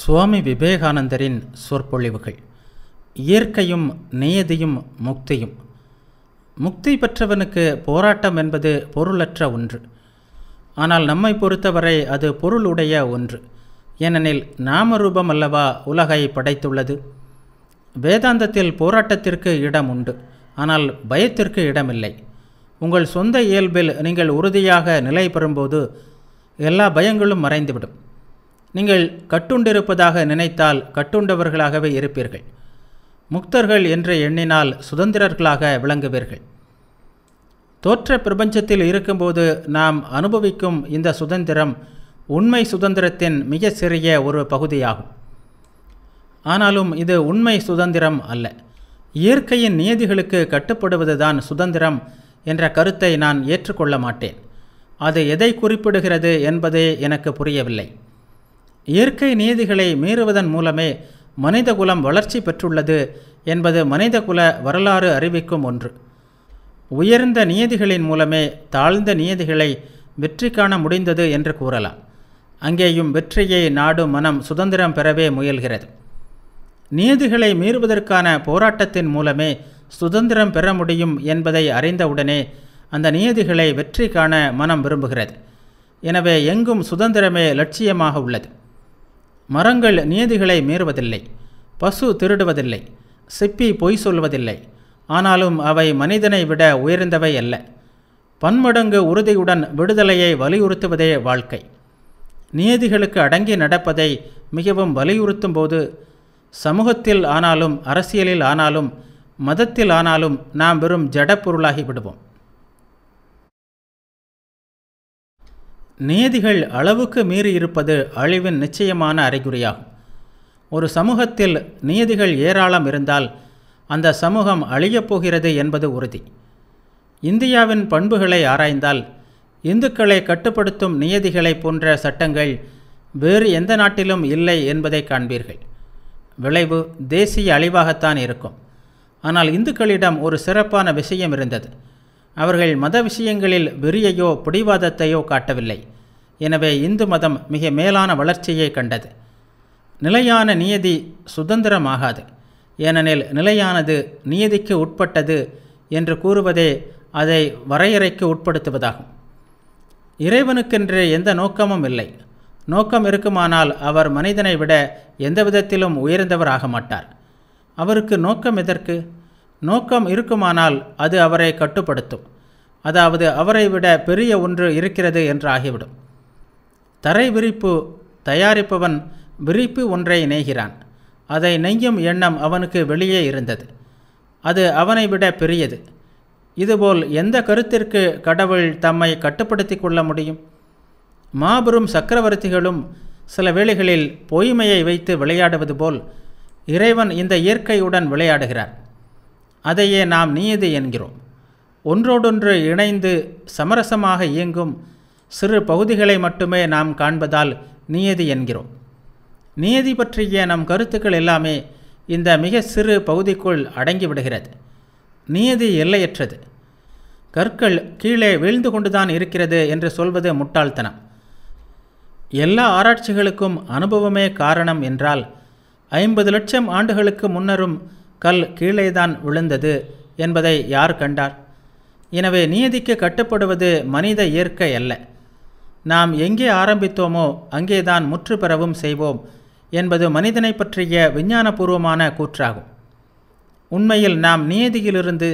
சுவாமி விவேகானந்தரின் சொற்பொழிவுகள் இயற்கையும் நியதியும் முக்தியும் முக்தி பெற்றவனுக்கு போராட்டம் என்பது பொருளற்ற ஒன்று ஆனால் நம்மை பொறுத்தவரை அது பொருளுடைய ஒன்று ஏனெனில் நாமரூபம் அல்லவா உலகை படைத்துள்ளது வேதாந்தத்தில் போராட்டத்திற்கு இடம் உண்டு ஆனால் பயத்திற்கு இடமில்லை உங்கள் சொந்த இயல்பில் நீங்கள் உறுதியாக நிலை பெறும்போது எல்லா பயங்களும் மறைந்துவிடும் நீங்கள் கட்டுண்டிருப்பதாக நினைத்தால் கட்டுண்டவர்களாகவே இருப்பீர்கள் முக்தர்கள் என்று எண்ணினால் சுதந்திரர்களாக விளங்குவீர்கள் தோற்ற பிரபஞ்சத்தில் இருக்கும்போது நாம் அனுபவிக்கும் இந்த சுதந்திரம் உண்மை சுதந்திரத்தின் மிக சிறிய ஒரு பகுதியாகும் ஆனாலும் இது உண்மை சுதந்திரம் அல்ல இயற்கையின் நியதிகளுக்கு கட்டுப்படுவதுதான் சுதந்திரம் என்ற கருத்தை நான் ஏற்றுக்கொள்ள மாட்டேன் அது எதை குறிப்பிடுகிறது என்பதே எனக்கு புரியவில்லை இயற்கை நீதிகளை மீறுவதன் மூலமே மனிதகுலம் வளர்ச்சி பெற்றுள்ளது என்பது மனிதகுல வரலாறு அறிவிக்கும் ஒன்று உயர்ந்த நியதிகளின் மூலமே தாழ்ந்த நியதிகளை வெற்றி காண முடிந்தது என்று கூறலாம் அங்கேயும் வெற்றியை நாடும் மனம் சுதந்திரம் பெறவே முயல்கிறது நியதிகளை மீறுவதற்கான போராட்டத்தின் மூலமே சுதந்திரம் பெற முடியும் என்பதை அறிந்தவுடனே அந்த நியதிகளை வெற்றி காண மனம் விரும்புகிறது எனவே எங்கும் சுதந்திரமே லட்சியமாக உள்ளது மரங்கள் நியதிகளை மீறுவதில்லை பசு திருடுவதில்லை சிப்பி பொய் சொல்வதில்லை ஆனாலும் அவை மனிதனை விட உயர்ந்தவை அல்ல பன்மடங்கு உறுதியுடன் விடுதலையை வலியுறுத்துவதே வாழ்க்கை நியதிகளுக்கு அடங்கி நடப்பதை மிகவும் வலியுறுத்தும் போது சமூகத்தில் ஆனாலும் அரசியலில் ஆனாலும் மதத்தில் ஆனாலும் நாம் வெறும் ஜடப்பொருளாகி விடுவோம் நியதிகள் அளவுக்கு மீறி இருப்பது அழிவின் நிச்சயமான அறிகுறியாகும் ஒரு சமூகத்தில் நியதிகள் ஏராளம் இருந்தால் அந்த சமூகம் அழியப் போகிறது என்பது உறுதி இந்தியாவின் பண்புகளை ஆராய்ந்தால் இந்துக்களை கட்டுப்படுத்தும் நியதிகளை போன்ற சட்டங்கள் வேறு எந்த நாட்டிலும் இல்லை என்பதை காண்பீர்கள் விளைவு தேசிய அழிவாகத்தான் இருக்கும் ஆனால் இந்துக்களிடம் ஒரு சிறப்பான விஷயம் இருந்தது அவர்கள் மத விஷயங்களில் வெறியையோ பிடிவாதத்தையோ காட்டவில்லை எனவே இந்து மதம் மிக மேலான வளர்ச்சியை கண்டது நிலையான நியதி சுதந்திரமாகாது ஏனெனில் நிலையானது நியதிக்கு உட்பட்டது என்று கூறுவதே அதை வரையறைக்கு உட்படுத்துவதாகும் இறைவனுக்கென்று எந்த நோக்கமும் இல்லை நோக்கம் இருக்குமானால் அவர் மனிதனை விட எந்த விதத்திலும் உயர்ந்தவர் ஆக மாட்டார் அவருக்கு நோக்கம் எதற்கு நோக்கம் இருக்குமானால் அது அவரை கட்டுப்படுத்தும் அதாவது அவரை விட பெரிய ஒன்று இருக்கிறது என்று ஆகிவிடும் தரை விரிப்பு தயாரிப்பவன் விரிப்பு ஒன்றை நெய்கிறான் அதை நெய்யும் எண்ணம் அவனுக்கு வெளியே இருந்தது அது அவனை விட பெரியது இதுபோல் எந்த கருத்திற்கு கடவுள் தம்மை கட்டுப்படுத்தி கொள்ள முடியும் மாபெரும் சக்கரவர்த்திகளும் சில வேளைகளில் பொய்மையை வைத்து விளையாடுவது போல் இறைவன் இந்த இயற்கையுடன் விளையாடுகிறான் அதையே நாம் நீயது என்கிறோம் ஒன்றோடொன்று இணைந்து சமரசமாக இயங்கும் சிறு பகுதிகளை மட்டுமே நாம் காண்பதால் நீயது என்கிறோம் நீயதி பற்றிய நம் கருத்துக்கள் எல்லாமே இந்த மிக சிறு பகுதிக்குள் அடங்கிவிடுகிறது நீயதி எல்லையற்றது கற்கள் கீழே வீழ்ந்து கொண்டுதான் இருக்கிறது என்று சொல்வது முட்டாள்தனம் எல்லா ஆராய்ச்சிகளுக்கும் அனுபவமே காரணம் என்றால் ஐம்பது லட்சம் ஆண்டுகளுக்கு முன்னரும் கல் கீழேதான் விழுந்தது என்பதை யார் கண்டார் எனவே நீதிக்கு கட்டுப்படுவது மனித இயற்கை அல்ல நாம் எங்கே ஆரம்பித்தோமோ அங்கேதான் முற்று பெறவும் செய்வோம் என்பது மனிதனை பற்றிய விஞ்ஞானபூர்வமான கூற்றாகும் உண்மையில் நாம் நீதியிலிருந்து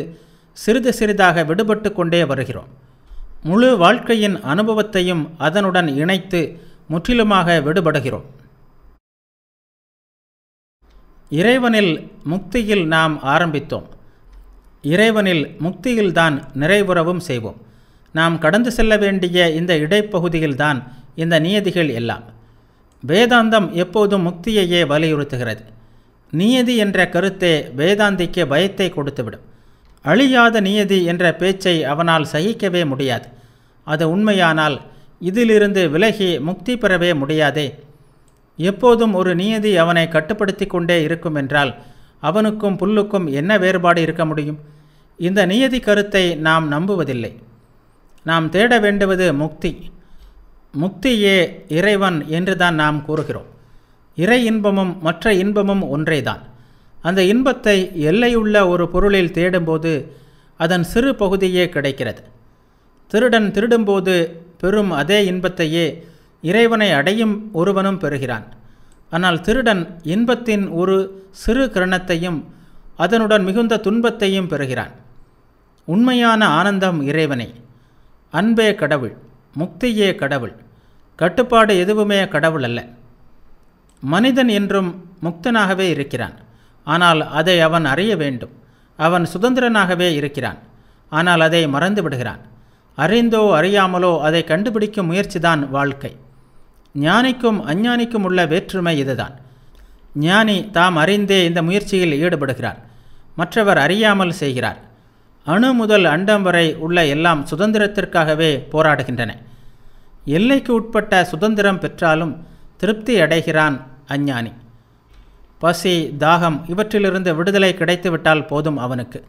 சிறிது சிறிதாக விடுபட்டு கொண்டே வருகிறோம் முழு வாழ்க்கையின் அனுபவத்தையும் அதனுடன் இணைத்து முற்றிலுமாக விடுபடுகிறோம் இறைவனில் முக்தியில் நாம் ஆரம்பித்தோம் இறைவனில் முக்தியில்தான் நிறைவுறவும் செய்வோம் நாம் கடந்து செல்ல வேண்டிய இந்த இடைப்பகுதியில்தான் இந்த நியதிகள் எல்லாம் வேதாந்தம் எப்போதும் முக்தியையே வலியுறுத்துகிறது நியதி என்ற கருத்தே வேதாந்திக்கு பயத்தை கொடுத்துவிடும் அழியாத நியதி என்ற பேச்சை அவனால் சகிக்கவே முடியாது அது உண்மையானால் இதிலிருந்து விலகி முக்தி பெறவே முடியாதே எப்போதும் ஒரு நியதி அவனை கட்டுப்படுத்தி கொண்டே இருக்கும் என்றால் அவனுக்கும் புல்லுக்கும் என்ன வேறுபாடு இருக்க முடியும் இந்த நியதி கருத்தை நாம் நம்புவதில்லை நாம் தேட வேண்டுவது முக்தி முக்தியே இறைவன் என்றுதான் நாம் கூறுகிறோம் இறை இன்பமும் மற்ற இன்பமும் ஒன்றேதான் அந்த இன்பத்தை எல்லையுள்ள ஒரு பொருளில் தேடும்போது அதன் சிறு பகுதியே கிடைக்கிறது திருடன் திருடும்போது பெரும் அதே இன்பத்தையே இறைவனை அடையும் ஒருவனும் பெறுகிறான் ஆனால் திருடன் இன்பத்தின் ஒரு சிறு கிரணத்தையும் அதனுடன் மிகுந்த துன்பத்தையும் பெறுகிறான் உண்மையான ஆனந்தம் இறைவனை அன்பே கடவுள் முக்தியே கடவுள் கட்டுப்பாடு எதுவுமே கடவுள் அல்ல மனிதன் என்றும் முக்தனாகவே இருக்கிறான் ஆனால் அதை அவன் அறிய வேண்டும் அவன் சுதந்திரனாகவே இருக்கிறான் ஆனால் அதை மறந்து விடுகிறான் அறிந்தோ அறியாமலோ அதை கண்டுபிடிக்கும் முயற்சிதான் வாழ்க்கை ஞானிக்கும் அஞ்ஞானிக்கும் உள்ள வேற்றுமை இதுதான் ஞானி தாம் அறிந்தே இந்த முயற்சியில் ஈடுபடுகிறார் மற்றவர் அறியாமல் செய்கிறார் அணு முதல் அண்டம் வரை உள்ள எல்லாம் சுதந்திரத்திற்காகவே போராடுகின்றன எல்லைக்கு உட்பட்ட சுதந்திரம் பெற்றாலும் திருப்தி அடைகிறான் அஞ்ஞானி பசி தாகம் இவற்றிலிருந்து விடுதலை கிடைத்துவிட்டால் போதும் அவனுக்கு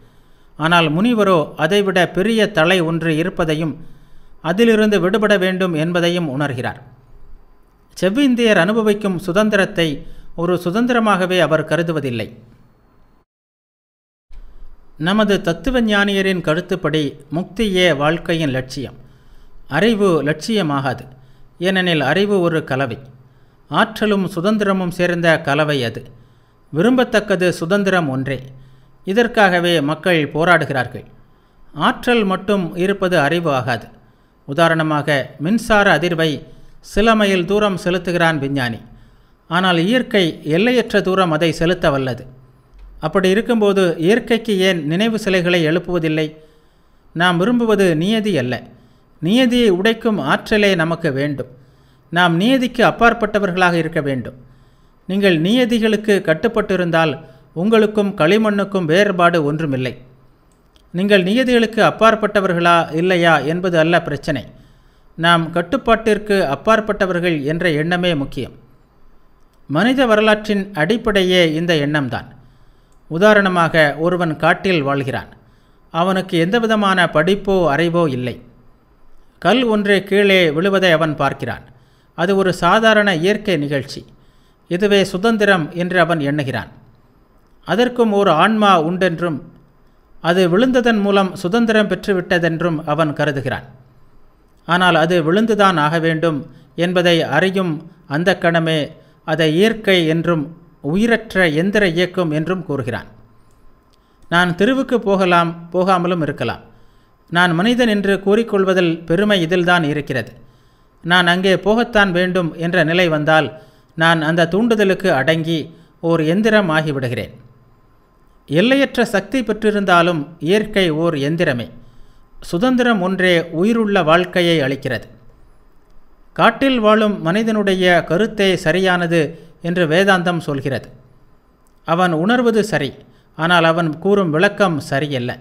ஆனால் முனிவரோ அதைவிட பெரிய தலை ஒன்று இருப்பதையும் அதிலிருந்து விடுபட வேண்டும் என்பதையும் உணர்கிறார் செவ்விந்தியர் அனுபவிக்கும் சுதந்திரத்தை ஒரு சுதந்திரமாகவே அவர் கருதுவதில்லை நமது தத்துவ ஞானியரின் கருத்துப்படி முக்தியே வாழ்க்கையின் லட்சியம் அறிவு லட்சியமாகாது ஏனெனில் அறிவு ஒரு கலவை ஆற்றலும் சுதந்திரமும் சேர்ந்த கலவை அது விரும்பத்தக்கது சுதந்திரம் ஒன்றே இதற்காகவே மக்கள் போராடுகிறார்கள் ஆற்றல் மட்டும் இருப்பது அறிவு ஆகாது உதாரணமாக மின்சார அதிர்வை சில மைல் தூரம் செலுத்துகிறான் விஞ்ஞானி ஆனால் இயற்கை எல்லையற்ற தூரம் அதை செலுத்த வல்லது அப்படி இருக்கும்போது இயற்கைக்கு ஏன் நினைவு சிலைகளை எழுப்புவதில்லை நாம் விரும்புவது நியதி அல்ல நியதியை உடைக்கும் ஆற்றலே நமக்கு வேண்டும் நாம் நியதிக்கு அப்பாற்பட்டவர்களாக இருக்க வேண்டும் நீங்கள் நியதிகளுக்கு கட்டுப்பட்டிருந்தால் உங்களுக்கும் களிமண்ணுக்கும் வேறுபாடு ஒன்றுமில்லை நீங்கள் நியதிகளுக்கு அப்பாற்பட்டவர்களா இல்லையா என்பது அல்ல பிரச்சனை நாம் கட்டுப்பாட்டிற்கு அப்பாற்பட்டவர்கள் என்ற எண்ணமே முக்கியம் மனித வரலாற்றின் அடிப்படையே இந்த எண்ணம்தான் உதாரணமாக ஒருவன் காட்டில் வாழ்கிறான் அவனுக்கு எந்தவிதமான படிப்போ அறிவோ இல்லை கல் ஒன்றே கீழே விழுவதை அவன் பார்க்கிறான் அது ஒரு சாதாரண இயற்கை நிகழ்ச்சி இதுவே சுதந்திரம் என்று அவன் எண்ணுகிறான் அதற்கும் ஒரு ஆன்மா உண்டென்றும் அது விழுந்ததன் மூலம் சுதந்திரம் பெற்றுவிட்டதென்றும் அவன் கருதுகிறான் ஆனால் அது விழுந்துதான் ஆக வேண்டும் என்பதை அறியும் அந்த கணமே அதை இயற்கை என்றும் உயிரற்ற எந்திர இயக்கம் என்றும் கூறுகிறான் நான் தெருவுக்கு போகலாம் போகாமலும் இருக்கலாம் நான் மனிதன் என்று கூறிக்கொள்வதில் பெருமை இதில்தான் இருக்கிறது நான் அங்கே போகத்தான் வேண்டும் என்ற நிலை வந்தால் நான் அந்த தூண்டுதலுக்கு அடங்கி ஓர் எந்திரம் ஆகிவிடுகிறேன் எல்லையற்ற சக்தி பெற்றிருந்தாலும் இயற்கை ஓர் எந்திரமே சுதந்திரம் ஒன்றே உயிருள்ள வாழ்க்கையை அளிக்கிறது காட்டில் வாழும் மனிதனுடைய கருத்தே சரியானது என்று வேதாந்தம் சொல்கிறது அவன் உணர்வது சரி ஆனால் அவன் கூறும் விளக்கம் சரியல்ல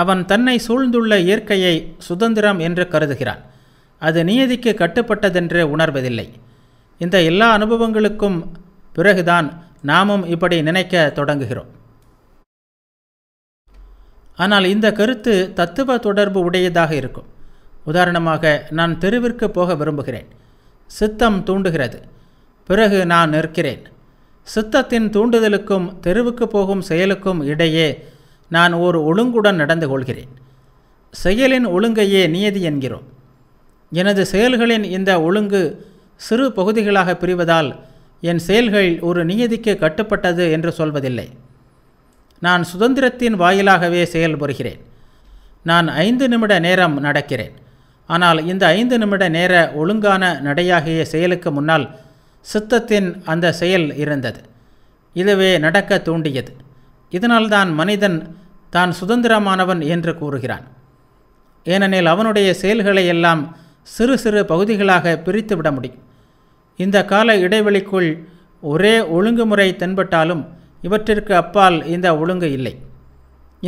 அவன் தன்னை சூழ்ந்துள்ள இயற்கையை சுதந்திரம் என்று கருதுகிறான் அது நியதிக்கு கட்டுப்பட்டதென்று உணர்வதில்லை இந்த எல்லா அனுபவங்களுக்கும் பிறகுதான் நாமும் இப்படி நினைக்க தொடங்குகிறோம் ஆனால் இந்த கருத்து தத்துவ தொடர்பு உடையதாக இருக்கும் உதாரணமாக நான் தெருவிற்கு போக விரும்புகிறேன் சித்தம் தூண்டுகிறது பிறகு நான் நிற்கிறேன் சித்தத்தின் தூண்டுதலுக்கும் தெருவுக்கு போகும் செயலுக்கும் இடையே நான் ஒரு ஒழுங்குடன் நடந்து கொள்கிறேன் செயலின் ஒழுங்கையே நியதி என்கிறோம் எனது செயல்களின் இந்த ஒழுங்கு சிறு பகுதிகளாக பிரிவதால் என் செயல்கள் ஒரு நியதிக்கு கட்டுப்பட்டது என்று சொல்வதில்லை நான் சுதந்திரத்தின் வாயிலாகவே செயல்படுகிறேன் நான் ஐந்து நிமிட நேரம் நடக்கிறேன் ஆனால் இந்த ஐந்து நிமிட நேர ஒழுங்கான நடையாகிய செயலுக்கு முன்னால் சித்தத்தின் அந்த செயல் இருந்தது இதுவே நடக்க தூண்டியது இதனால்தான் மனிதன் தான் சுதந்திரமானவன் என்று கூறுகிறான் ஏனெனில் அவனுடைய செயல்களை எல்லாம் சிறு சிறு பகுதிகளாக பிரித்து விட முடியும் இந்த கால இடைவெளிக்குள் ஒரே ஒழுங்குமுறை தென்பட்டாலும் இவற்றிற்கு அப்பால் இந்த ஒழுங்கு இல்லை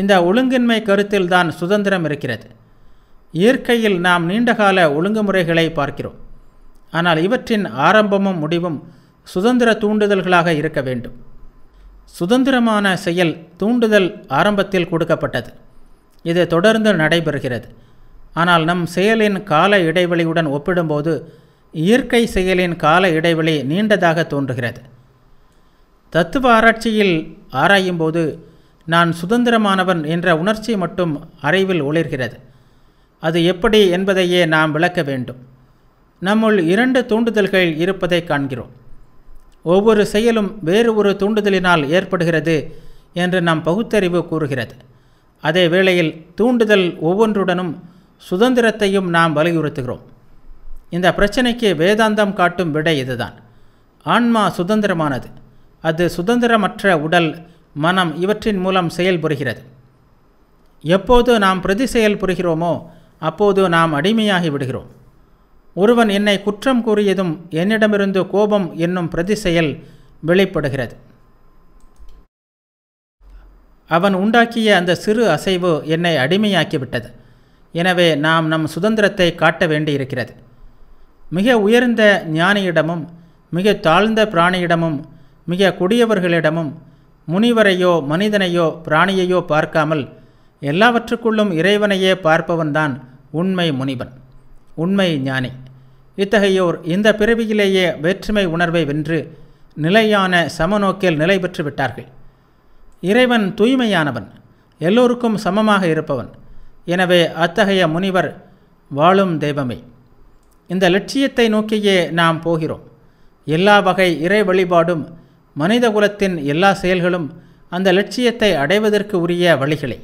இந்த ஒழுங்கின்மை கருத்தில்தான் சுதந்திரம் இருக்கிறது இயற்கையில் நாம் நீண்டகால ஒழுங்குமுறைகளை பார்க்கிறோம் ஆனால் இவற்றின் ஆரம்பமும் முடிவும் சுதந்திர தூண்டுதல்களாக இருக்க வேண்டும் சுதந்திரமான செயல் தூண்டுதல் ஆரம்பத்தில் கொடுக்கப்பட்டது இது தொடர்ந்து நடைபெறுகிறது ஆனால் நம் செயலின் கால இடைவெளியுடன் ஒப்பிடும்போது இயற்கை செயலின் கால இடைவெளி நீண்டதாக தோன்றுகிறது தத்துவ ஆராய்ச்சியில் ஆராயும்போது நான் சுதந்திரமானவன் என்ற உணர்ச்சி மட்டும் அறிவில் ஒளிர்கிறது அது எப்படி என்பதையே நாம் விளக்க வேண்டும் நம்முள் இரண்டு தூண்டுதல்கள் இருப்பதை காண்கிறோம் ஒவ்வொரு செயலும் வேறு ஒரு தூண்டுதலினால் ஏற்படுகிறது என்று நம் பகுத்தறிவு கூறுகிறது அதே வேளையில் தூண்டுதல் ஒவ்வொன்றுடனும் சுதந்திரத்தையும் நாம் வலியுறுத்துகிறோம் இந்த பிரச்சனைக்கு வேதாந்தம் காட்டும் விடை இதுதான் ஆன்மா சுதந்திரமானது அது சுதந்திரமற்ற உடல் மனம் இவற்றின் மூலம் செயல்புரிகிறது எப்போது நாம் பிரதி செயல் புரிகிறோமோ அப்போது நாம் அடிமையாகி விடுகிறோம் ஒருவன் என்னை குற்றம் கூறியதும் என்னிடமிருந்து கோபம் என்னும் பிரதி செயல் வெளிப்படுகிறது அவன் உண்டாக்கிய அந்த சிறு அசைவு என்னை அடிமையாக்கிவிட்டது எனவே நாம் நம் சுதந்திரத்தை காட்ட வேண்டியிருக்கிறது மிக உயர்ந்த ஞானியிடமும் மிக தாழ்ந்த பிராணியிடமும் மிக கொடியவர்களிடமும் முனிவரையோ மனிதனையோ பிராணியையோ பார்க்காமல் எல்லாவற்றுக்குள்ளும் இறைவனையே பார்ப்பவன்தான் உண்மை முனிவன் உண்மை ஞானி இத்தகையோர் இந்த பிறவியிலேயே வேற்றுமை உணர்வை வென்று நிலையான சமநோக்கில் நிலை பெற்று விட்டார்கள் இறைவன் தூய்மையானவன் எல்லோருக்கும் சமமாக இருப்பவன் எனவே அத்தகைய முனிவர் வாழும் தெய்வமே இந்த லட்சியத்தை நோக்கியே நாம் போகிறோம் எல்லா வகை இறை வழிபாடும் மனித குலத்தின் எல்லா செயல்களும் அந்த லட்சியத்தை அடைவதற்கு உரிய வழிகளே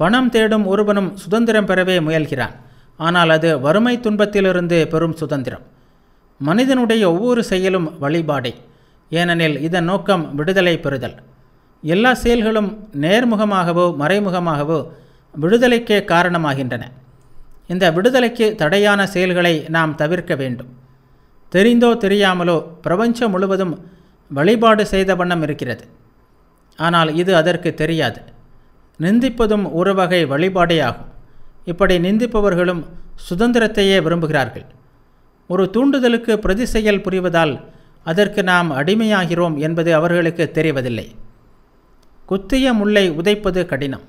பணம் தேடும் ஒருவனும் சுதந்திரம் பெறவே முயல்கிறான் ஆனால் அது வறுமை துன்பத்திலிருந்து பெறும் சுதந்திரம் மனிதனுடைய ஒவ்வொரு செயலும் வழிபாடே ஏனெனில் இதன் நோக்கம் விடுதலை பெறுதல் எல்லா செயல்களும் நேர்முகமாகவோ மறைமுகமாகவோ விடுதலைக்கே காரணமாகின்றன இந்த விடுதலைக்கு தடையான செயல்களை நாம் தவிர்க்க வேண்டும் தெரிந்தோ தெரியாமலோ பிரபஞ்சம் முழுவதும் வழிபாடு செய்த வண்ணம் இருக்கிறது ஆனால் இது அதற்கு தெரியாது நிந்திப்பதும் ஒரு வகை வழிபாடே ஆகும் இப்படி நிந்திப்பவர்களும் சுதந்திரத்தையே விரும்புகிறார்கள் ஒரு தூண்டுதலுக்கு பிரதி செயல் புரிவதால் அதற்கு நாம் அடிமையாகிறோம் என்பது அவர்களுக்கு தெரிவதில்லை குத்திய முல்லை உதைப்பது கடினம்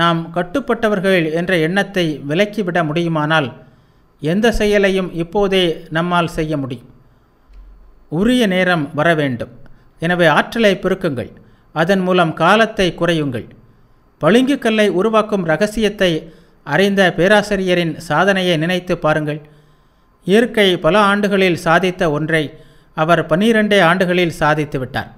நாம் கட்டுப்பட்டவர்கள் என்ற எண்ணத்தை விலக்கிவிட முடியுமானால் எந்த செயலையும் இப்போதே நம்மால் செய்ய முடியும் உரிய நேரம் வர வேண்டும் எனவே ஆற்றலை பெருக்குங்கள் அதன் மூலம் காலத்தை குறையுங்கள் பளிங்கு கல்லை உருவாக்கும் ரகசியத்தை அறிந்த பேராசிரியரின் சாதனையை நினைத்து பாருங்கள் இயற்கை பல ஆண்டுகளில் சாதித்த ஒன்றை அவர் பன்னிரண்டே ஆண்டுகளில் சாதித்துவிட்டார்